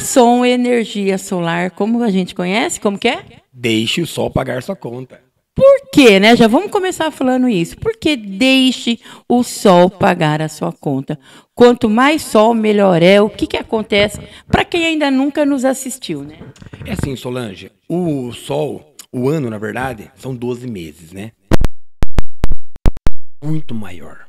Som Energia Solar, como a gente conhece, como que é? Deixe o sol pagar sua conta. Por quê, né? Já vamos começar falando isso. Porque deixe o sol pagar a sua conta. Quanto mais sol, melhor é. O que, que acontece para quem ainda nunca nos assistiu, né? É assim, Solange. O sol, o ano, na verdade, são 12 meses, né? Muito maior.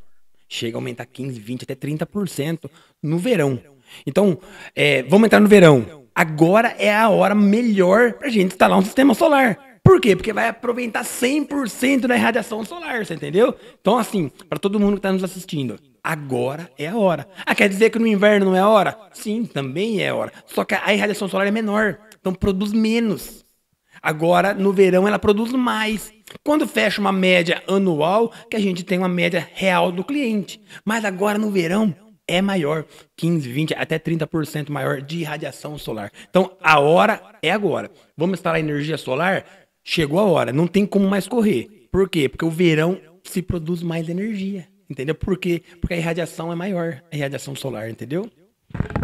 Chega a aumentar 15, 20, até 30% no verão. Então, é, vamos entrar no verão. Agora é a hora melhor pra gente instalar um sistema solar. Por quê? Porque vai aproveitar 100% da irradiação solar, você entendeu? Então, assim, para todo mundo que está nos assistindo, agora é a hora. Ah, quer dizer que no inverno não é a hora? Sim, também é a hora. Só que a irradiação solar é menor, então produz menos. Agora, no verão, ela produz mais. Quando fecha uma média anual, que a gente tem uma média real do cliente. Mas agora, no verão, é maior, 15, 20, até 30% maior de radiação solar. Então, a hora é agora. Vamos instalar energia solar? Chegou a hora, não tem como mais correr. Por quê? Porque o verão se produz mais energia, entendeu? Por quê? Porque a irradiação é maior, a irradiação solar, entendeu?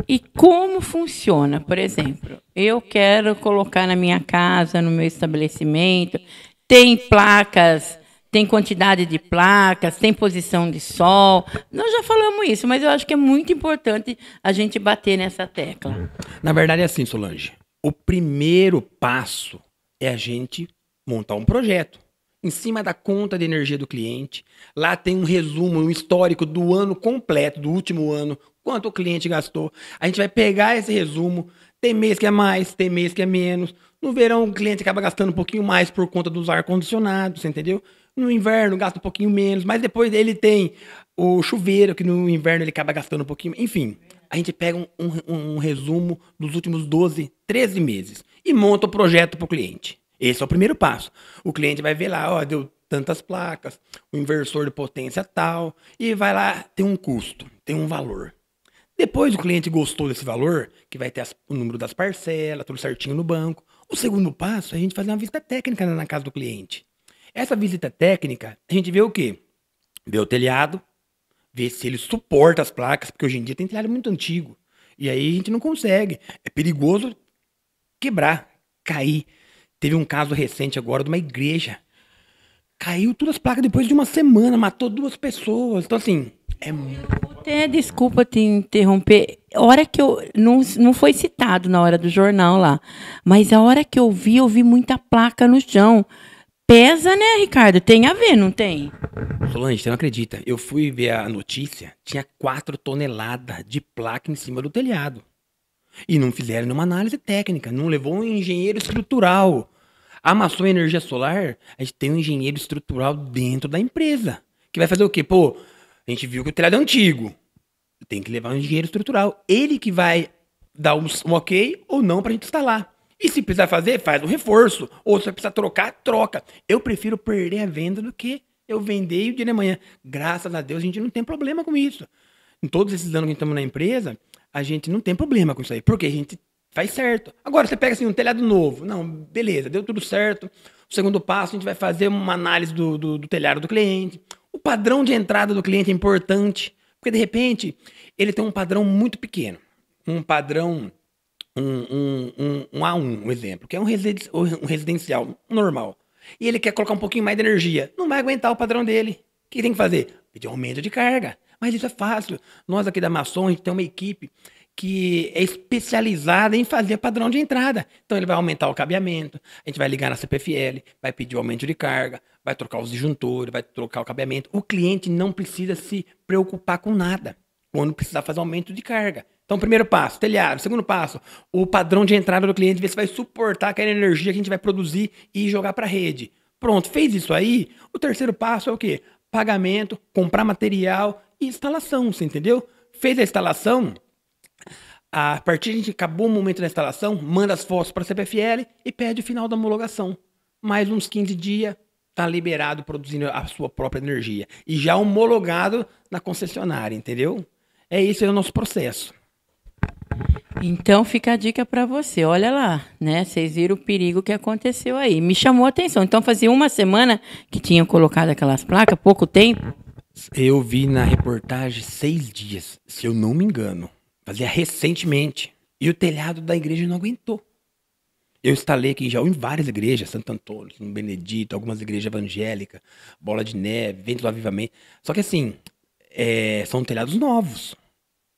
E como funciona? Por exemplo, eu quero colocar na minha casa, no meu estabelecimento, tem placas tem quantidade de placas, tem posição de sol. Nós já falamos isso, mas eu acho que é muito importante a gente bater nessa tecla. Na verdade é assim, Solange. O primeiro passo é a gente montar um projeto. Em cima da conta de energia do cliente, lá tem um resumo, um histórico do ano completo, do último ano, quanto o cliente gastou. A gente vai pegar esse resumo, tem mês que é mais, tem mês que é menos. No verão, o cliente acaba gastando um pouquinho mais por conta dos ar-condicionados, entendeu? No inverno gasta um pouquinho menos, mas depois ele tem o chuveiro, que no inverno ele acaba gastando um pouquinho. Enfim, a gente pega um, um, um resumo dos últimos 12, 13 meses e monta o projeto para o cliente. Esse é o primeiro passo. O cliente vai ver lá, ó, deu tantas placas, o inversor de potência tal, e vai lá, tem um custo, tem um valor. Depois o cliente gostou desse valor, que vai ter as, o número das parcelas, tudo certinho no banco. O segundo passo é a gente fazer uma vista técnica na casa do cliente. Essa visita técnica, a gente vê o quê? Vê o telhado, vê se ele suporta as placas, porque hoje em dia tem telhado muito antigo. E aí a gente não consegue. É perigoso quebrar, cair. Teve um caso recente agora de uma igreja. Caiu todas as placas depois de uma semana, matou duas pessoas. Então, assim, é muito. Até desculpa te interromper. A hora que eu. Não, não foi citado na hora do jornal lá. Mas a hora que eu vi, eu vi muita placa no chão. Pesa, né, Ricardo? Tem a ver, não tem? Solange, você não acredita. Eu fui ver a notícia, tinha 4 toneladas de placa em cima do telhado. E não fizeram nenhuma análise técnica, não levou um engenheiro estrutural. A Energia Solar, a gente tem um engenheiro estrutural dentro da empresa. Que vai fazer o quê? Pô, a gente viu que o telhado é antigo. Tem que levar um engenheiro estrutural. Ele que vai dar um, ok ou não pra gente instalar. E se precisar fazer, faz um reforço. Ou se precisar trocar, troca. Eu prefiro perder a venda do que eu vender e o dia de amanhã. Graças a Deus, a gente não tem problema com isso. Em todos esses anos que estamos na empresa, a gente não tem problema com isso aí. Porque a gente faz certo. Agora, você pega assim, um telhado novo. Não, beleza, deu tudo certo. O segundo passo, a gente vai fazer uma análise do, do, do telhado do cliente. O padrão de entrada do cliente é importante. Porque, de repente, ele tem um padrão muito pequeno. Um padrão um, um, um, um A1, um exemplo, que é um, residen um residencial normal, e ele quer colocar um pouquinho mais de energia, não vai aguentar o padrão dele. O que tem que fazer? Pedir aumento de carga. Mas isso é fácil. Nós aqui da Maçom, a gente tem uma equipe que é especializada em fazer padrão de entrada. Então ele vai aumentar o cabeamento, a gente vai ligar na CPFL, vai pedir o aumento de carga, vai trocar os disjuntores, vai trocar o cabeamento. O cliente não precisa se preocupar com nada quando precisar fazer aumento de carga. Então, primeiro passo, telhado. Segundo passo, o padrão de entrada do cliente, ver se vai suportar aquela energia que a gente vai produzir e jogar para a rede. Pronto, fez isso aí. O terceiro passo é o quê? Pagamento, comprar material e instalação, você entendeu? Fez a instalação, a partir de acabou o momento da instalação, manda as fotos para a CPFL e pede o final da homologação. Mais uns 15 dias, está liberado produzindo a sua própria energia. E já homologado na concessionária, entendeu? É esse é o nosso processo. Então fica a dica para você. Olha lá, né? Vocês viram o perigo que aconteceu aí. Me chamou a atenção. Então fazia uma semana que tinham colocado aquelas placas, pouco tempo. Eu vi na reportagem seis dias, se eu não me engano. Fazia recentemente. E o telhado da igreja não aguentou. Eu instalei aqui em em várias igrejas, Santo Antônio, no Benedito, algumas igrejas evangélicas, Bola de Neve, Vento do Avivamento. Só que assim, é, são telhados novos.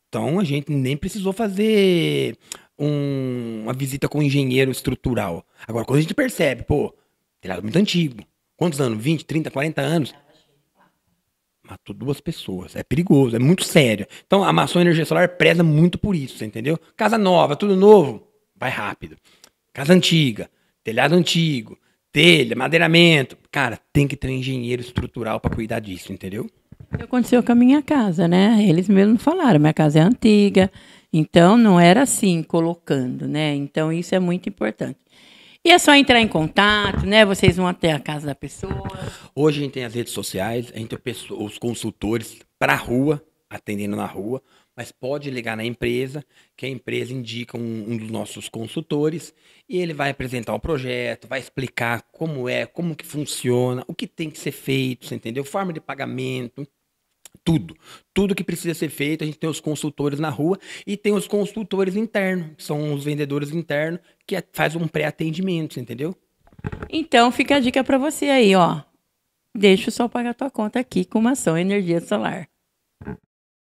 Então a gente nem precisou fazer um, uma visita com um engenheiro estrutural. Agora, quando a gente percebe, pô, telhado muito antigo. Quantos anos? 20, 30, 40 anos? Matou duas pessoas. É perigoso, é muito sério. Então a maçã energia solar preza muito por isso, entendeu? Casa nova, tudo novo, vai rápido. Casa antiga, telhado antigo, telha, madeiramento. Cara, tem que ter um engenheiro estrutural para cuidar disso, entendeu? Aconteceu com a minha casa, né? Eles mesmo falaram, minha casa é antiga, então não era assim colocando, né? Então isso é muito importante. E é só entrar em contato, né? Vocês vão até a casa da pessoa. Hoje a gente tem as redes sociais, a gente tem os consultores para rua, atendendo na rua, mas pode ligar na empresa, que a empresa indica um, um, dos nossos consultores e ele vai apresentar o projeto, vai explicar como é, como que funciona, o que tem que ser feito, você entendeu? Forma de pagamento, tudo. Tudo que precisa ser feito, a gente tem os consultores na rua e tem os consultores internos, que são os vendedores internos, que é, faz um pré-atendimento, entendeu? Então fica a dica para você aí, ó. Deixa o sol pagar tua conta aqui com uma ação energia solar.